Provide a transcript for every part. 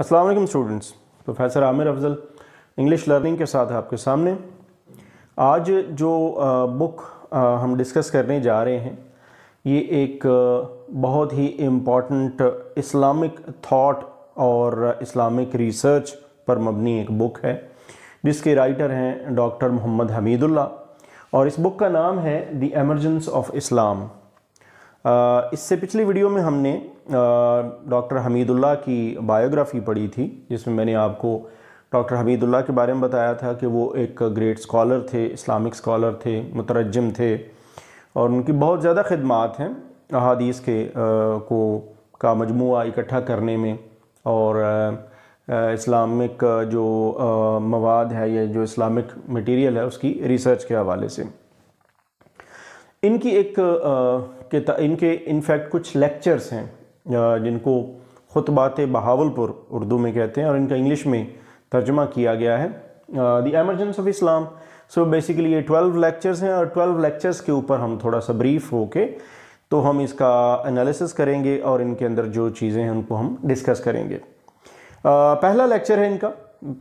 अस्सलाम वालेकुम students professor Aamir Afzal English learning के साथ आपके सामने आज जो बुक हम डिस्कस करने जा रहे हैं ये एक बहुत ही इम्पॉर्टेंट इस्लामिक थॉट और इस्लामिक रिसर्च पर मबनी एक बुक है जिसके राइटर हैं डॉक्टर मोहम्मद हमीदुल्ला और इस बुक का नाम है द एमरजेंस ऑफ इस्लाम इससे पिछली वीडियो में हमने डॉक्टर हमीदुल्ला की बायोग्राफ़ी पढ़ी थी जिसमें मैंने आपको डॉक्टर हमीदुल्ला के बारे में बताया था कि वो एक ग्रेट स्कॉलर थे इस्लामिक स्कॉलर थे मुतरजम थे और उनकी बहुत ज़्यादा खदमात हैं अहादीस के आ, को का मजमू इकट्ठा करने में और इस्लामिक जो मवाद है या जो इस्लामिक मटेरियल है उसकी रिसर्च के हवाले से इनकी एक किता इनके इनफैक्ट कुछ लेक्चर्स हैं जिनको खुतबात बहावलपुर उर्दू में कहते हैं और इनका इंग्लिश में तर्जमा किया गया है the emergence of Islam so basically ये ट्वेल्व लेक्चर्स हैं और ट्वेल्व लेक्चर्स के ऊपर हम थोड़ा सा ब्रीफ हो के तो हम इसका एनालिसिस करेंगे और इनके अंदर जो चीज़ें हैं उनको हम डिस्कस करेंगे पहला लेक्चर है इनका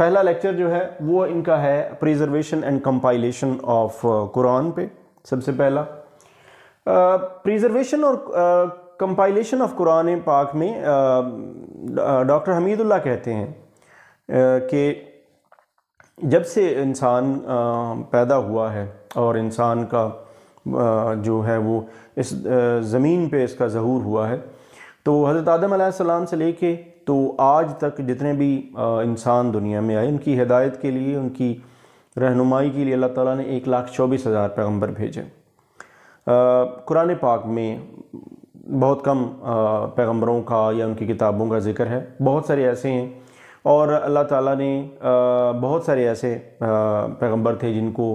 पहला लेक्चर जो है वो इनका है preservation and compilation of Quran पे सबसे पहला प्रिजर्वेशन और कंपाइलेशन ऑफ कुरान पाक में डॉक्टर हमीदुल्ला कहते हैं uh, कि जब से इंसान uh, पैदा हुआ है और इंसान का uh, जो है वो इस ज़मीन पे इसका जहूर हुआ है तो हज़रत आदम सलाम से लेके तो आज तक जितने भी इंसान दुनिया में आए उनकी हिदायत के लिए उनकी रहनुमाई के लिए अल्लाह ताला ने एक लाख चौबीस हज़ार पैगम्बर भेजे कुरान पाक में बहुत कम पैगंबरों का या उनकी किताबों का जिक्र है बहुत सारे ऐसे हैं और अल्लाह ताला ने बहुत सारे ऐसे पैगंबर थे जिनको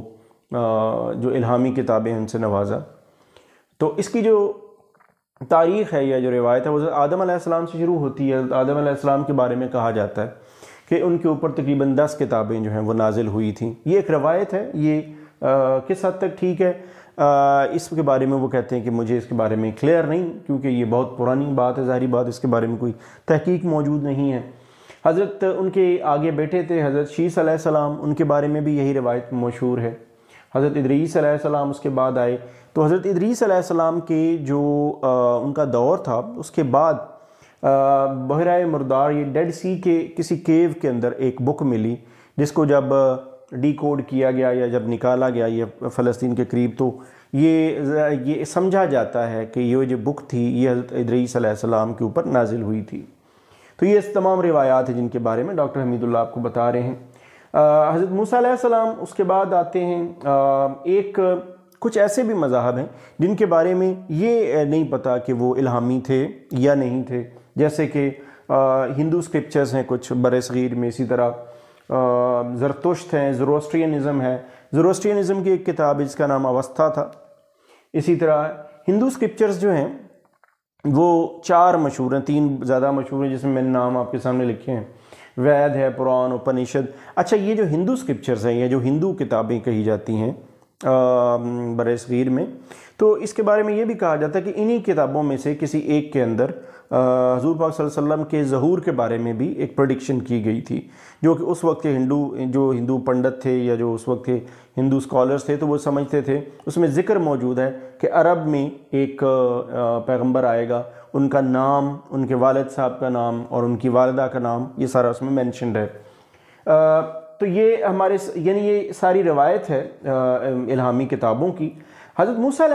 जो इल्हामी किताबें हैं उनसे नवाजा तो इसकी जो तारीख़ है या जो रिवायत है वो आदम सलाम से शुरू होती है आदम सलाम के बारे में कहा जाता है कि उनके ऊपर तकरीबन दस किताबें जो हैं वो नाजिल हुई थी ये एक रवायत है ये किस हद तक ठीक है इसके बारे में वो कहते हैं कि मुझे इसके बारे में क्लियर नहीं क्योंकि ये बहुत पुरानी बात है ज़ाहरी बात इसके बारे में कोई तहकीक मौजूद नहीं है हज़रत उनके आगे बैठे थे हज़रत शीस उनके बारे में भी यही रवायत मशहूर है हज़रत इदरीस उसके बाद आए तो हज़रत इदरीस के जो आ, उनका दौर था उसके बाद बहरा मुरदार ये डेड सी के किसी केव के अंदर एक बुक मिली जिसको जब डिकोड किया गया या जब निकाला गया ये फ़लस्तीन के करीब तो ये ये समझा जाता है कि ये जो बुक थी ये हज़रत इदरीसम के ऊपर नाजिल हुई थी तो ये तमाम रिवायात हैं जिनके बारे में डॉक्टर हमीदुल्ला आपको बता रहे हैं हज़रत मूसम उसके बाद आते हैं आ, एक कुछ ऐसे भी मज़ाहब हैं जिनके बारे में ये नहीं पता कि वो इल्हामी थे या नहीं थे जैसे कि हिंदू स्क्रिप्चर्स हैं कुछ बरसीर में इसी तरह जरतुश्त हैं ज़रोस्ट्रियनिज़म है ज़रोस्ट्रियनिज़म की एक किताब इसका नाम अवस्था था इसी तरह हिंदू स्क्रिप्चर्स जो हैं वो चार मशहूर हैं तीन ज़्यादा मशहूर हैं जिसमें मैंने नाम आपके सामने लिखे हैं वैद है पुरान उपनिषद अच्छा ये जो हिंदू स्क्रिप्चर्स हैं या जो हिंदू किताबें कही जाती हैं बर में तो इसके बारे में ये भी कहा जाता है कि इन्हीं किताबों में से किसी एक के अंदर हजूर पाक वसल्लम के जहूर के बारे में भी एक प्रडिक्शन की गई थी जो कि उस वक्त के हिंदू जो हिंदू पंडित थे या जो उस वक्त के हिंदू स्कॉलर्स थे तो वो समझते थे उसमें ज़िक्र मौजूद है कि अरब में एक पैगंबर आएगा उनका नाम उनके वालद साहब का नाम और उनकी वालदा का नाम ये सारा उसमें मैंशनड है तो ये हमारे यानी ये सारी रवायत है इल्हामी किताबों की हज़रत मूसा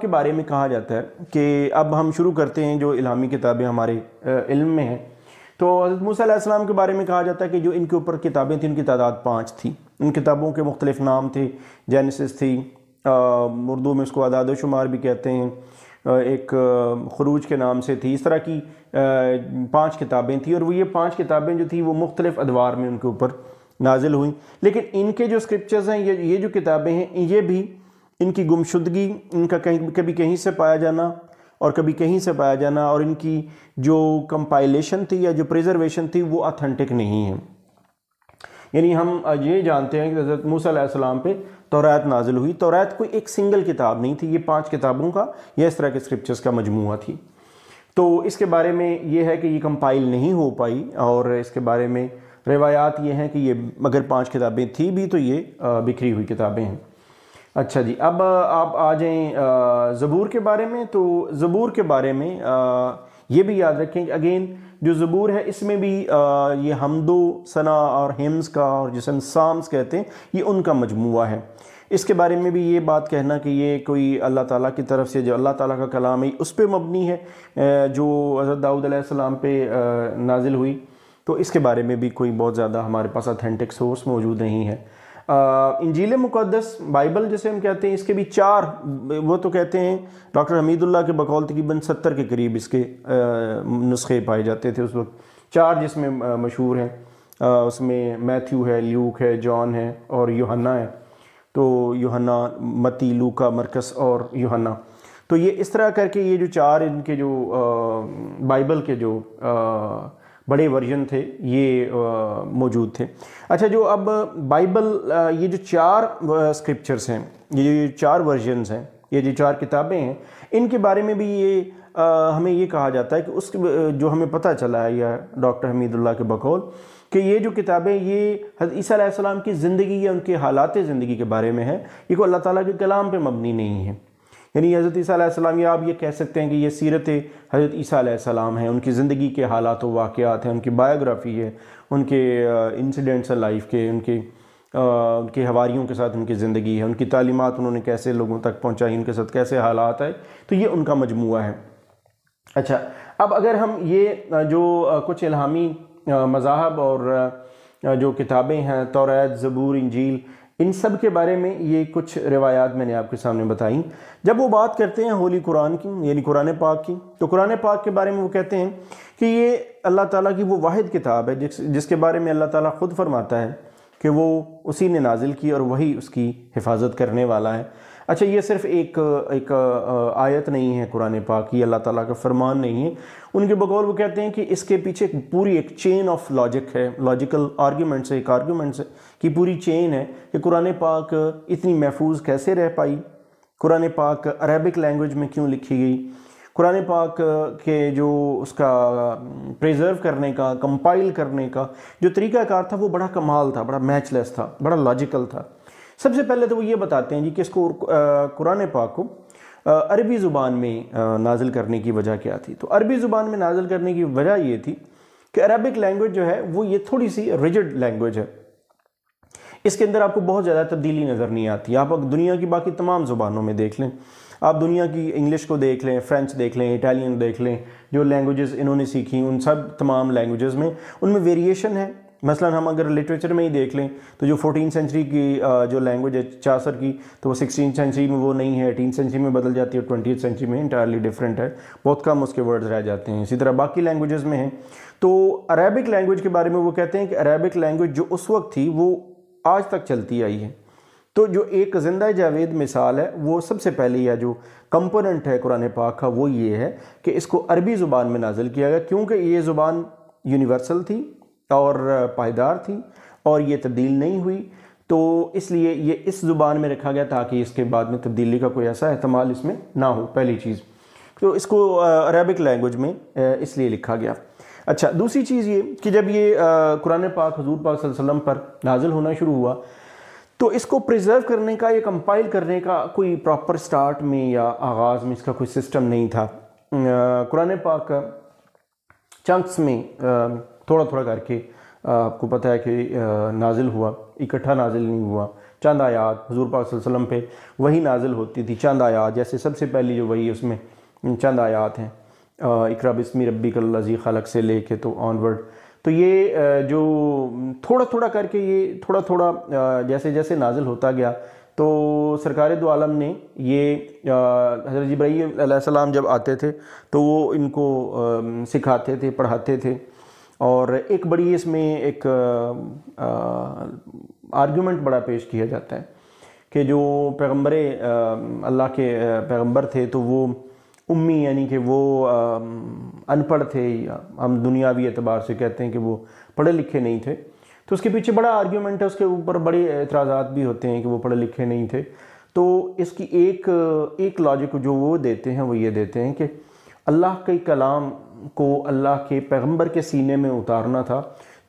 के बारे में कहा जाता है कि अब हम शुरू करते हैं जो इलामी किताबें हमारे इल्म में हैं तो हज़रत मूसा के बारे में कहा जाता है कि जो इनके ऊपर किताबें थी उनकी तादाद पाँच थी उन किताबों के मुख्तलिफ़ नाम थे जैनसिस थी उर्दू में उसको आदाद शुमार भी कहते हैं एक खरूज के नाम से थी इस तरह की पांच किताबें थी और वो ये पांच किताबें जो थी वो मुख्तलिफ़ अदवार में उनके ऊपर नाजिल हुई लेकिन इनके जो स्क्रिप्चर्स हैं ये ये जो किताबें हैं ये भी इनकी गुमशुदगी इनका कहीं कभी कहीं से पाया जाना और कभी कहीं से पाया जाना और इनकी जो कंपाइलेशन थी या जो प्रिजर्वेशन थी वो ऑथेंटिक नहीं है यानी हम ये जानते हैं कि हज़रत मूसम पे तौरात नाजिल हुई तौरात कोई एक सिंगल किताब नहीं थी ये पांच किताबों का या इस तरह के स्क्रिप्चर्स का मजमू थी तो इसके बारे में ये है कि ये कंपाइल नहीं हो पाई और इसके बारे में रिवायात ये हैं कि ये अगर पांच किताबें थी भी तो ये बिखरी हुई किताबें हैं अच्छा जी अब आप आ जाएं ज़बूर के बारे में तो ज़बूर के बारे में आ, ये भी याद रखें कि अगेन जो ज़बूर है इसमें भी आ, ये हमदो सना और हिम्स का और जिसम साम्स कहते हैं ये उनका मजमू है इसके बारे में भी ये बात कहना कि ये कोई अल्लाह ताला की तरफ से जो अल्लाह ताला का कलाम है उस पर मबनी है जो हज़रत दाऊद सलाम पे नाजिल हुई तो इसके बारे में भी कोई बहुत ज़्यादा हमारे पास अथेंटिक सोर्स मौजूद नहीं है इंजील मुकदस बाइबल जैसे हम कहते हैं इसके भी चार वो तो कहते हैं डॉक्टर हमीदुल्ला के बकौल तकरीबन सत्तर के करीब इसके नुस्खे पाए जाते थे उस वक्त चार जिसमें मशहूर हैं उसमें मैथ्यू है ल्यूक है जॉन है और योहन्ना है तो योहन्ना मती लूका मरकस और योहन्ना तो ये इस तरह करके ये जो चार इनके जो बाइबल के जो आ, बड़े वर्जन थे ये मौजूद थे अच्छा जो अब बाइबल ये जो चार स्क्रिप्चर्स हैं ये जो चार वर्जनस हैं ये जो चार किताबें हैं इनके बारे में भी ये आ, हमें ये कहा जाता है कि उस जो हमें पता चला है या डॉक्टर हमीदुल्ला के बकौल कि ये जो किताबें ये ईसा की ज़िंदगी या उनके हालात ज़िंदगी के बारे में है ये को अल्लाह ताला के कलाम पे मबनी नहीं है यानी हज़रत ईसीम या आप ये कह सकते हैं कि ये सीरत हज़रत ईसीम है उनकी ज़िंदगी के हालात व वाक़ात हैं उनकी बायोग्राफ़ी है उनके इंसिडेंट्स लाइफ के उनके आ, उनके हवारीयों के साथ उनकी ज़िंदगी है उनकी तालीमत उन्होंने कैसे लोगों तक पहुँचाई उनके साथ कैसे हालात आए तो ये उनका मजमू है अच्छा अब अगर हम ये जो कुछ इलामी मज़ाहब और जो किताबें हैं तोरैत ज़बूर इंजील इन सब के बारे में ये कुछ रिवायात मैंने आपके सामने बताई जब वो बात करते हैं होली कुरान की यानी कुरान पाक की तो कुरान पाक के बारे में वो कहते हैं कि ये अल्लाह ताला की वो वाद किताब है जिस जिसके बारे में अल्लाह ताला ख़ुद फरमाता है कि वो उसी ने नाजिल की और वही उसकी हिफाजत करने वाला है अच्छा ये सिर्फ एक एक आयत नहीं है कुरान पाक ये अल्लाह ताला का फरमान नहीं है उनके बगौर वो कहते हैं कि इसके पीछे पूरी एक चेन ऑफ लॉजिक है लॉजिकल आर्ग्यूमेंट से एक आर्ग्यूमेंट से कि पूरी चेन है कि कुरान पाक इतनी महफूज कैसे रह पाई कुरान पाक अरबिक लैंग्वेज में क्यों लिखी गई कुरान पाक के जो उसका प्रिजर्व करने का कंपाइल करने का जो तरीक़ाकार था वो बड़ा कमाल था बड़ा मैचलेस था बड़ा लॉजिकल था सबसे पहले तो वो ये बताते हैं जी कि इसको कुरान पाक को अरबी ज़ुबान में नाजिल करने की वजह क्या थी तो अरबी ज़ुबान में नाजिल करने की वजह ये थी कि अरबिक लैंग्वेज जो है वो ये थोड़ी सी रिजिड लैंग्वेज है इसके अंदर आपको बहुत ज़्यादा तब्दीली नज़र नहीं आती आप दुनिया की बाकी तमाम ज़ुबानों में देख लें आप दुनिया की इंग्लिश को देख लें फ्रेंच देख लें इटालियन देख लें जो लैंग्वेजेस इन्होंने सीखी उन सब तमाम लैंग्वेजेस में उनमें वेरिएशन है मसलन हम अगर लिटरेचर में ही देख लें तो जो फोर्टीन सेंचुरी की जो लैंग्वेज है चासर की तो वो सिक्सटीन सेंचुरी में वो नहीं है एटीन सेंचुरी में बदल जाती है ट्वेंटी सेंचुरी में इंटायरली डिफरेंट है बहुत कम उसके वर्ड्स रह जाते हैं इसी तरह बाकी लैंग्वेजेस में हैं तो अरेबिक लैंग्वेज के बारे में वो कहते हैं कि अरेबिक लैंग्वेज जो उस वक्त थी वो आज तक चलती आई है तो जो एक ज़िंदा जावेद मिसाल है वो सबसे पहले या जो कंपोनेंट है कुरान पाक का वो ये है कि इसको अरबी ज़ुबान में नाजिल किया गया क्योंकि ये ज़ुबान यूनिवर्सल थी और पायदार थी और ये तब्दील नहीं हुई तो इसलिए ये इस ज़ुबान में रखा गया ताकि इसके बाद में तब्दीली का कोई ऐसा अहतमाल इसमें ना हो पहली चीज़ तो इसको अरबिक लैंग्वेज में इसलिए लिखा गया अच्छा दूसरी चीज़ ये कि जब ये कुरान पाक हजूर पाक वसल्लम पर नाजिल होना शुरू हुआ तो इसको प्रिजर्व करने का या कंपाइल करने का कोई प्रॉपर स्टार्ट में या आगाज़ में इसका कोई सिस्टम नहीं था कुरान पाक चंक्स में थोड़ा थोड़ा करके आपको पता है कि नाजिल हुआ इकट्ठा नाजिल नहीं हुआ चंद आयात हजूर पाक वसम पे वही नाजिल होती थी चंद आयात जैसे सबसे पहली जो वही उसमें चंद आयात हैं इकरा बसमी रबी कल्लाजी खलक से ले कर तो ऑनवर्ड तो ये जो थोड़ा थोड़ा करके ये थोड़ा थोड़ा जैसे जैसे नाजिल होता गया तो सरकार दो आलम ने ये हजरत इब्राहीम जब आते थे तो वो इनको सिखाते थे पढ़ाते थे और एक बड़ी इसमें एक आर्गुमेंट बड़ा पेश किया जाता है कि जो पैगम्बर अल्लाह के पैगम्बर थे तो वो उम्मी यानी कि वो अनपढ़ थे हम दुनियावी एतबार से कहते हैं कि वो पढ़े लिखे नहीं थे तो उसके पीछे बड़ा आर्ग्यूमेंट है उसके ऊपर बड़े एतराज़ात भी होते हैं कि वो पढ़े लिखे नहीं थे तो इसकी एक एक लॉजिक जो वो देते हैं वो ये देते हैं कि अल्लाह के कलाम को अल्लाह के पैगंबर के सीने में उतारना था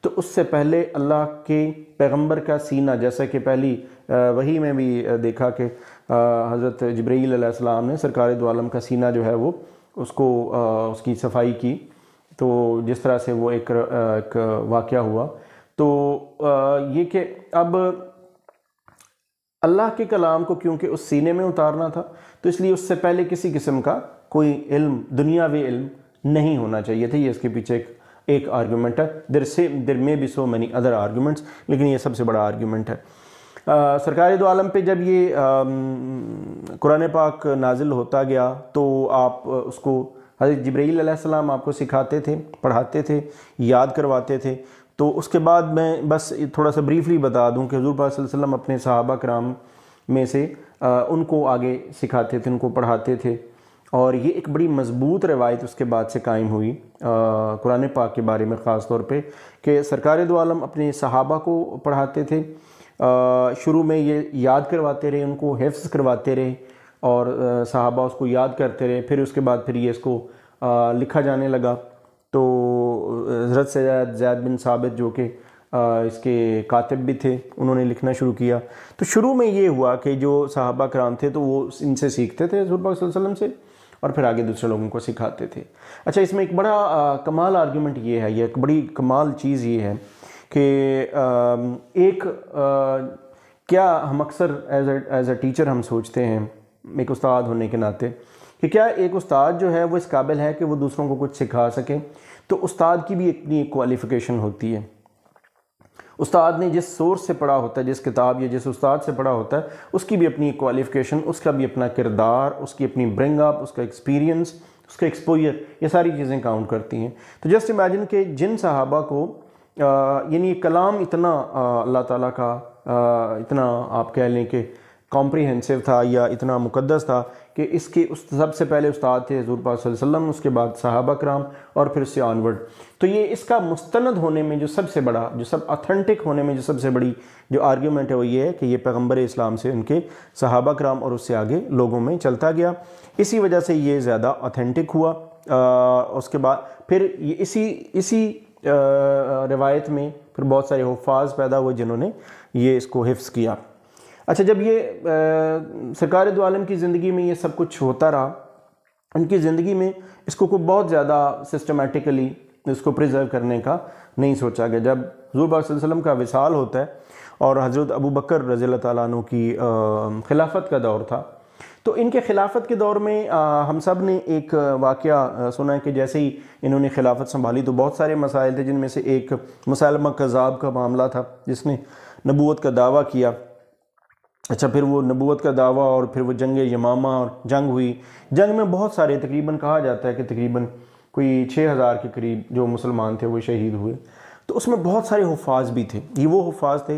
तो उससे पहले अल्लाह के पैगंबर का सीना जैसा कि पहली वही में भी देखा कि हज़रत जब्रैलम ने सरकार दोआलम का सीना जो है वो उसको उसकी सफाई की तो जिस तरह से वो एक, एक वाक़ हुआ तो ये कि अब अल्लाह के कलाम को क्योंकि उस सीने में उतारना था तो इसलिए उससे पहले किसी किस्म का कोई इल्म दुनियावी इल्म नहीं होना चाहिए था ये इसके पीछे एक एक आर्ग्यूमेंट है देर से there may be so many other arguments लेकिन ये सबसे बड़ा आर्ग्यूमेंट है आ, सरकारी दो आलम पे जब ये कुरान पाक नाजिल होता गया तो आप उसको हजरत जबरील सलाम आपको सिखाते थे पढ़ाते थे याद करवाते थे तो उसके बाद मैं बस थोड़ा सा ब्रीफली बता दूं कि हजूर वसल्लम अपने सहाबा कराम में से आ, उनको आगे सिखाते थे उनको पढ़ाते थे और ये एक बड़ी मज़बूत रवायत उसके बाद से कायम हुई कुरान पाक के बारे में ख़ास तौर पे कि सरकार दो अपने सहाबा को पढ़ाते थे शुरू में ये याद करवाते रहे उनको हिफ्स करवाते रहे और सहाबा उसको याद करते रहे फिर उसके बाद फिर ये इसको लिखा जाने लगा तो हजरत से जैद बिन साबित जो कि इसके कातब भी थे उन्होंने लिखना शुरू किया तो शुरू में ये हुआ कि जो साहबा कराम थे तो वो इनसे सीखते थे हजूर पाक वसल्लम से और फिर आगे दूसरे लोगों को सिखाते थे अच्छा इसमें एक बड़ा आ, कमाल आर्गुमेंट ये है ये एक बड़ी कमाल चीज़ ये है कि एक आ, क्या हम अक्सर एज एज अ टीचर हम सोचते हैं एक उस्ताद होने के नाते कि क्या एक उस्ताद जो है वो इस काबिल है कि वो दूसरों को कुछ सिखा सके तो उस्ताद की भी अपनी एक क्वालिफ़िकेशन होती है उस्ताद ने जिस सोर्स से पढ़ा होता है जिस किताब या जिस उस्ताद से पढ़ा होता है उसकी भी अपनी क्वालिफ़िकेशन उसका भी अपना किरदार उसकी अपनी ब्रिंग अप उसका एक्सपीरियंस उसका एक्सपोजर ये सारी चीज़ें काउंट करती हैं तो जस्ट इमेजिन के जिन सहाबा को यानी कलाम इतना अल्लाह ताला का आ, इतना आप कह लें कि कॉम्प्रीहेंसिव था या इतना मुकदस था कि इसके उस सबसे पहले उस्ताद थे हजूर पाक उसके बाद साहबा कराम और फिर उससे ऑनवर्ड तो ये इसका मुस्तंद होने में जो सबसे बड़ा जो सब अथेंटिक होने में जो सबसे बड़ी जो आर्ग्यूमेंट है वो ये है कि ये पैगम्बर इस्लाम से उनके साहबा कराम और उससे आगे लोगों में चलता गया इसी वजह से ये ज़्यादा अथेंटिक हुआ आ, उसके बाद फिर इसी इसी आ, रिवायत में फिर बहुत सारे हफाज पैदा हुए जिन्होंने ये इसको हिफ्स किया अच्छा जब ये सरकार दो की ज़िंदगी में ये सब कुछ होता रहा उनकी ज़िंदगी में इसको को बहुत ज़्यादा सिस्टमेटिकली इसको प्रिजर्व करने का नहीं सोचा गया जब हजूर का विसाल होता है और हज़रत अबू बकर रज़ी तु की खिलाफत का दौर था तो इनके खिलाफत के दौर में आ, हम सब ने एक वाक़ सुना है कि जैसे ही इन्होंने खिलाफत संभाली तो बहुत सारे मसाइल थे जिनमें से एक मुसलमा कज़ाब का मामला था जिसने नबूत का दावा किया अच्छा फिर वो नबूत का दावा और फिर वो जंग यमामा और जंग हुई जंग में बहुत सारे तकरीबन कहा जाता है कि तकरीबन कोई छः हज़ार के करीब जो मुसलमान थे वो शहीद हुए तो उसमें बहुत सारे हफाज भी थे ये वो हफाज थे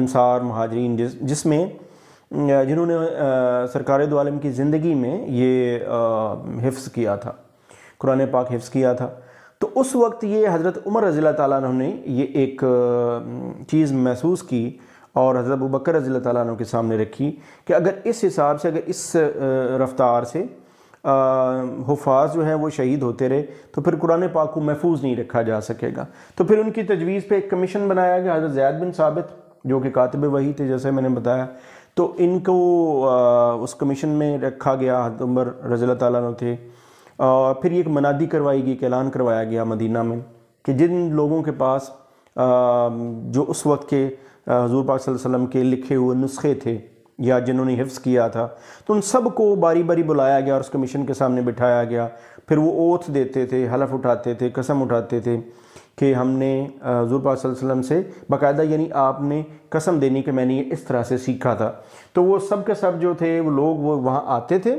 अनसार महाजरीन जिस जिसमें जिन्होंने सरकार दोम की ज़िंदगी में ये हिफ्स किया था कुरान पाक हिफ्स किया था तो उस वक्त ये हज़रत उमर रज़ी तुमने ये एक चीज़ महसूस की और हज़रत बकर रज़ी तु के सामने रखी कि अगर इस हिसाब से अगर इस रफ़्तार से हफाज जो हैं वो शहीद होते रहे तो फिर कुरान पाक को महफूज नहीं रखा जा सकेगा तो फिर उनकी तजवीज़ पर एक कमीशन बनाया गया हज़रत जैद बिन साबित जो कि कातब वही थे जैसे मैंने बताया तो इनको आ, उस कमीशन में रखा गया हजरत उमर रज़ी तु थे आ, फिर एक मनादी करवाई गई ऐलान करवाया गया मदीना में कि जिन लोगों के पास आ, जो उस वक्त के हजूर पाक वसम के लिखे हुए नुस्खे थे या जिन्होंने हिफ्स किया था तो उन सब को बारी बारी बुलाया गया और उस कमीशन के सामने बिठाया गया फिर वो ओथ देते थे हलफ उठाते थे कसम उठाते थे कि हमने हजूर पाक वसम से बाकायदा यानी आपने कसम देनी कि मैंने ये इस तरह से सीखा था तो वो सब के सब जो थे वो लोग वो वहाँ आते थे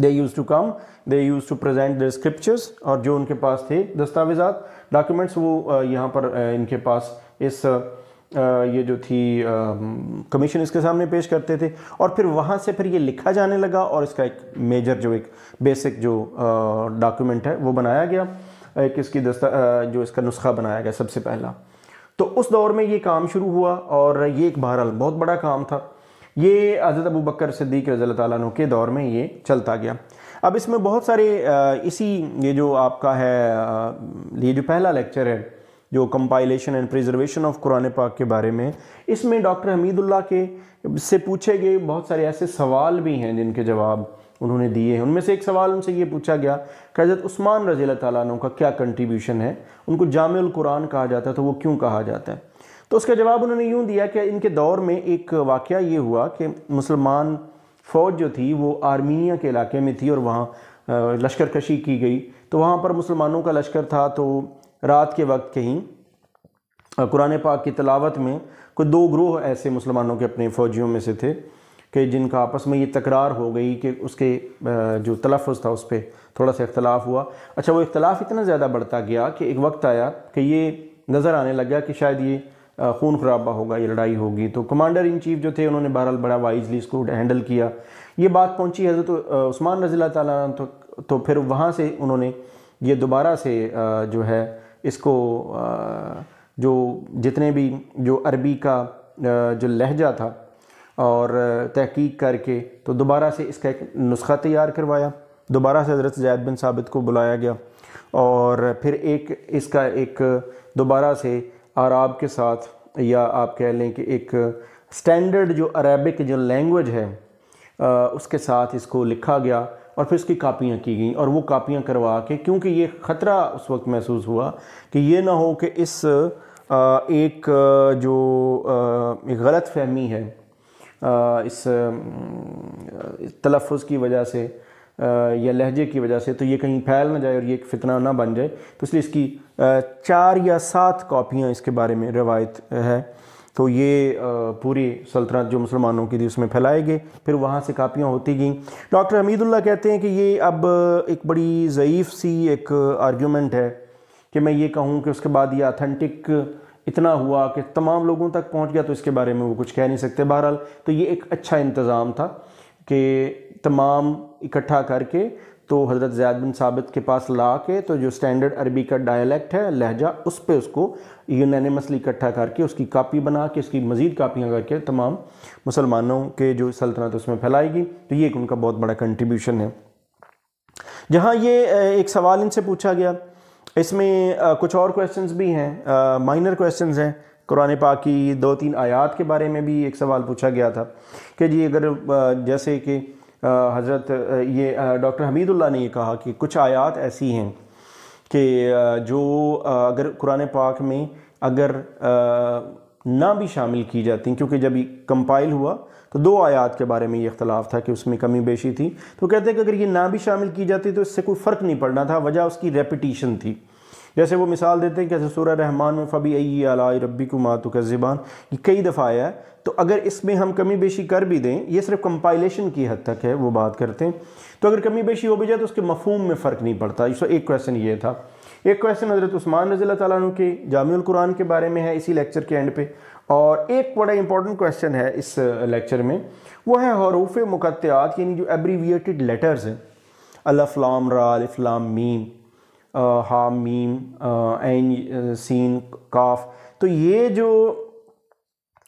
they used to come they used to present their scriptures और जो उनके पास थे दस्तावेज़ात डॉक्यूमेंट्स वो यहाँ पर इनके पास इस ये जो थी कमीशन इसके सामने पेश करते थे और फिर वहाँ से फिर ये लिखा जाने लगा और इसका एक मेजर जो एक बेसिक जो डॉक्यूमेंट है वो बनाया गया एक इसकी दस्ता जो इसका नुस्खा बनाया गया सबसे पहला तो उस दौर में ये काम शुरू हुआ और ये एक बहरहाल बहुत बड़ा काम था ये हज़रत अबू बकर सिद्दीक रज़ी तु के दौर में ये चलता गया अब इसमें बहुत सारे इसी ये जो आपका है ये जो पहला लेक्चर है जो compilation and preservation of Quran पाक के बारे में इसमें डॉक्टर हमीदुल्ला के से पूछे गए बहुत सारे ऐसे सवाल भी हैं जिनके जवाब उन्होंने दिए हैं उनमें से एक सवाल उनसे ये पूछा गया कि हज़रत उस्मान रज़ी तु का क्या कंट्रीब्यूशन है उनको जामिल कुरान कहा जाता है तो वो क्यों कहा जाता है तो उसका जवाब उन्होंने यूँ दिया कि इनके दौर में एक वाक़ ये हुआ कि मुसलमान फ़ौज जो थी वो आर्मीनिया के इलाके में थी और वहाँ लश्कर कशी की गई तो वहाँ पर मुसलमानों का लश्कर था तो रात के वक्त कहीं कुरान पाक की तलावत में कोई दो ग्रोह ऐसे मुसलमानों के अपने फ़ौजियों में से थे कि जिनका आपस में ये तकरार हो गई कि उसके जो तलफ़ था उस पर थोड़ा सा इख्तलाफ हुआ अच्छा वो इख्तलाफ इतना ज़्यादा बढ़ता गया कि एक वक्त आया कि ये नज़र आने लग गया कि शायद ये खून खराबा होगा ये लड़ाई होगी तो कमांडर इन चीफ़ जो थे उन्होंने बहरहाल बड़ा वाइजली इसको हैंडल किया ये बात पहुँची हज़रत तो उस्मान रज़ी तक तो फिर वहाँ से उन्होंने ये दोबारा से जो है इसको जो जितने भी जो अरबी का जो लहजा था और तहकीक करके तो दोबारा से इसका एक नुस्खा तैयार करवाया दोबारा से हज़रत जैद बिन साबित को बुलाया गया और फिर एक इसका एक दोबारा से आराब के साथ या आप कह लें कि एक स्टैंडर्ड जो अरबिक जो लैंग्वेज है उसके साथ इसको लिखा गया और फिर इसकी कापियाँ की गई और वो कापियाँ करवा के क्योंकि ये ख़तरा उस वक्त महसूस हुआ कि ये ना हो कि इस एक जो गलत फहमी है इस तलफ़ की वजह से या लहजे की वजह से तो ये कहीं फैल ना जाए और ये एक फ़ितना ना बन जाए तो इसलिए इसकी चार या सात कापियाँ इसके बारे में रवायत है तो ये पूरी सल्तनत जो मुसलमानों की थी उसमें फैलाए गए फिर वहाँ से कापियाँ होती गईं डॉक्टर हमीदुल्ला कहते हैं कि ये अब एक बड़ी ज़यीफ़ सी एक आर्ग्यूमेंट है कि मैं ये कहूँ कि उसके बाद ये अथेंटिक इतना हुआ कि तमाम लोगों तक पहुँच गया तो इसके बारे में वो कुछ कह नहीं सकते बहरहाल तो ये एक अच्छा इंतज़ाम था कि तमाम इकट्ठा करके तो हज़रत ज़्याद बिन साबित के पास ला के तो जो स्टैंडर्ड अरबी का डायलैक्ट है लहजा उस पर उसको यूनानिमसली इकट्ठा करके उसकी कापी बना के उसकी मज़ीद कापियाँ करके तमाम मुसलमानों के जो सल्तनत उसमें फैलाएगी तो ये एक उनका बहुत बड़ा कंट्रीब्यूशन है जहाँ ये एक सवाल इनसे पूछा गया इसमें कुछ और क्वेश्चंस भी हैं माइनर क्वेश्चंस हैं कुरान पाक की दो तीन आयात के बारे में भी एक सवाल पूछा गया था कि जी अगर जैसे कि हज़रत ये डॉक्टर हमीदुल्ला ने ये कहा कि कुछ आयात ऐसी हैं कि जो अगर कुरान पाक में अगर ना भी शामिल की जाती क्योंकि जब कंपाइल हुआ तो दो आयात के बारे में ये अख्तलाफ था कि उसमें कमी बेशी थी तो कहते हैं कि अगर ये ना भी शामिल की जाती तो इससे कोई फ़र्क नहीं पड़ना था वजह उसकी रेपिटिशन थी जैसे वो मिसाल देते हैं जैसे सूर्य रहमान में फ़बी अई अलाई रबी को मातु का ज़िबान ये कई दफ़ा आया है तो अगर इसमें हम कमी बेशी कर भी दें ये सिर्फ कंपाइलेशन की हद तक है वो बात करते हैं तो अगर कमी बेशी हो भी जाए तो उसके मफहम में फ़र्क नहीं पड़ता इस एक क्वेश्चन ये था एक क्वेश्चन हज़रत उस्मान रज़ी तु के जामिल कुरान के बारे में है इसी लेक्चर के एंड पे और एक बड़ा इंपॉर्टेंट क्वेश्चन है इस लेक्चर में वो है हरूफ मुकत्यात यानी जो एब्रीविएटेड लेटर्स हैं अलफलाम रा मीन मीम हा मीम एन सीन काफ तो ये जो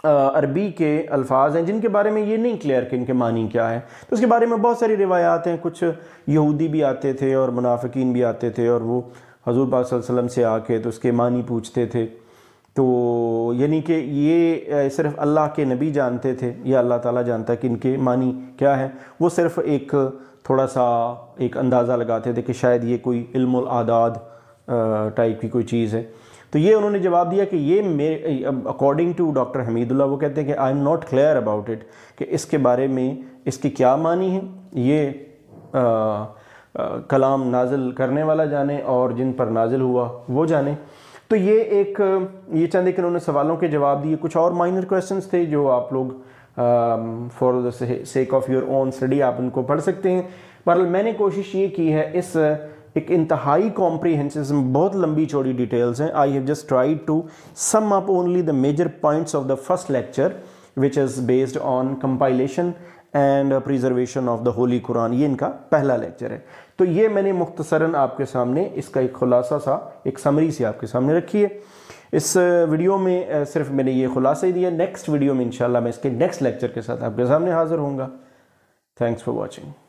अरबी के अल्फाज हैं जिनके बारे में ये नहीं क्लियर कि इनके मानी क्या है तो उसके बारे में बहुत सारी रिवायात हैं कुछ यहूदी भी आते थे और मुनाफिकीन भी आते थे और वो हजूर पाक से आके तो उसके मानी पूछते थे तो यानी कि ये सिर्फ अल्लाह के नबी जानते थे या अल्लाह ताला जानता है कि इनके मानी क्या है वो सिर्फ़ एक थोड़ा सा एक अंदाज़ा लगाते थे कि शायद ये कोई इल्म आदाद टाइप की कोई चीज़ है तो ये उन्होंने जवाब दिया कि ये मेरे अकॉर्डिंग टू डॉक्टर हमीदुल्ला वो कहते हैं कि I am not clear about it कि इसके बारे में इसकी क्या मानी है ये आ, आ, कलाम नाजिल करने वाला जाने और जिन पर नाजिल हुआ वो जाने तो ये एक ये चंद एक उन्होंने सवालों के जवाब दिए कुछ और माइनर क्वेश्चंस थे जो आप लोग for the sake of your own study आप उनको पढ़ सकते हैं पर मैंने कोशिश ये की है इस एक इंतहाई कॉम्प्रीहेंसिव बहुत लंबी चौड़ी डिटेल्स हैं I have just tried to sum up only the major points of the first lecture which is based on compilation and preservation of the holy Quran ये इनका पहला लेक्चर है तो ये मैंने मुख्तसरा आपके सामने इसका एक खुलासा सा एक समरी सी आपके सामने रखी है इस वीडियो में सिर्फ मैंने ये खुलासा ही दिया नेक्स्ट वीडियो में इंशाल्लाह मैं इसके नेक्स्ट लेक्चर के साथ आपके सामने हाज़िर होंगे थैंक्स फॉर वॉचिंग